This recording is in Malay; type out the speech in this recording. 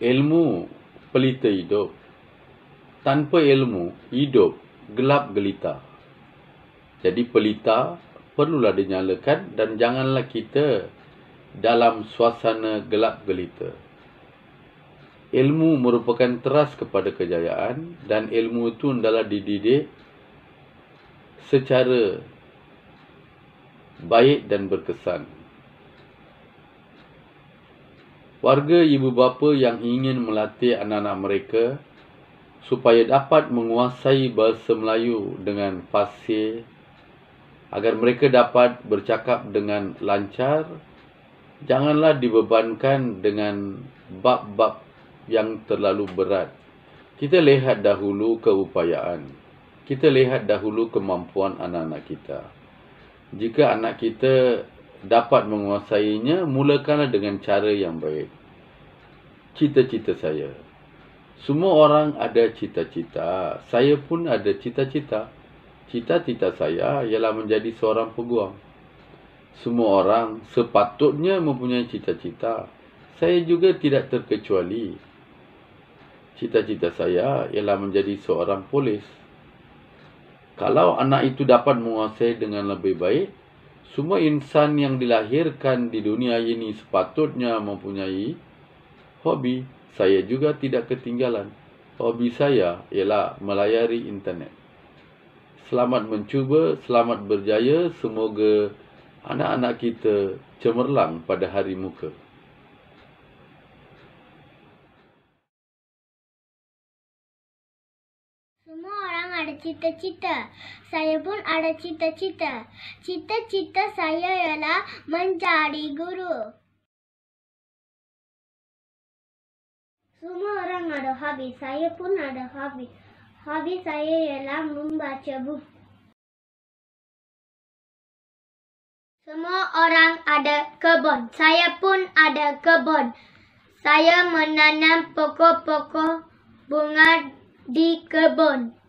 ilmu pelita hidup. Tanpa ilmu, hidup gelap gelita. Jadi pelita perlulah dinyalakan dan janganlah kita dalam suasana gelap gelita. Ilmu merupakan teras kepada kejayaan dan ilmu itu adalah dididik secara baik dan berkesan warga ibu bapa yang ingin melatih anak-anak mereka supaya dapat menguasai bahasa Melayu dengan fasih agar mereka dapat bercakap dengan lancar janganlah dibebankan dengan bab-bab yang terlalu berat kita lihat dahulu keupayaan kita lihat dahulu kemampuan anak-anak kita jika anak kita dapat menguasainya, mulakanlah dengan cara yang baik. Cita-cita saya. Semua orang ada cita-cita. Saya pun ada cita-cita. Cita-cita saya ialah menjadi seorang peguam. Semua orang sepatutnya mempunyai cita-cita. Saya juga tidak terkecuali. Cita-cita saya ialah menjadi seorang polis. Kalau anak itu dapat menguasai dengan lebih baik, semua insan yang dilahirkan di dunia ini sepatutnya mempunyai hobi. Saya juga tidak ketinggalan. Hobi saya ialah melayari internet. Selamat mencuba, selamat berjaya. Semoga anak-anak kita cemerlang pada hari muka. ada cita-cita. Saya pun ada cita-cita. Cita-cita saya ialah menjadi guru. Semua orang ada hobi. Saya pun ada hobi. Hobi saya ialah membaca buku. Semua orang ada kebun. Saya pun ada kebun. Saya menanam pokok-pokok bunga di kebun.